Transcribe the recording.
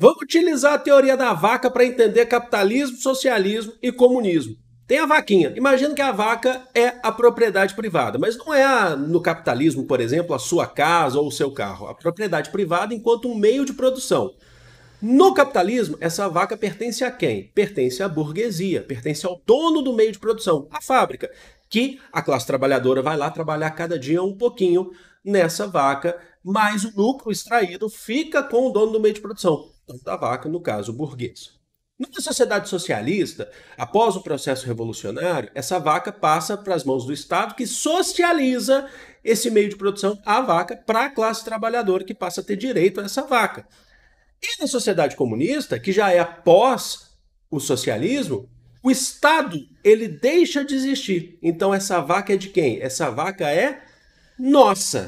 Vamos utilizar a teoria da vaca para entender capitalismo, socialismo e comunismo. Tem a vaquinha. Imagina que a vaca é a propriedade privada, mas não é a, no capitalismo, por exemplo, a sua casa ou o seu carro. A propriedade privada enquanto um meio de produção. No capitalismo, essa vaca pertence a quem? Pertence à burguesia, pertence ao dono do meio de produção, à fábrica, que a classe trabalhadora vai lá trabalhar cada dia um pouquinho nessa vaca, mas o lucro extraído fica com o dono do meio de produção da vaca, no caso burguesa. Na sociedade socialista, após o processo revolucionário, essa vaca passa para as mãos do Estado, que socializa esse meio de produção, a vaca, para a classe trabalhadora, que passa a ter direito a essa vaca. E na sociedade comunista, que já é após o socialismo, o Estado ele deixa de existir. Então essa vaca é de quem? Essa vaca é nossa.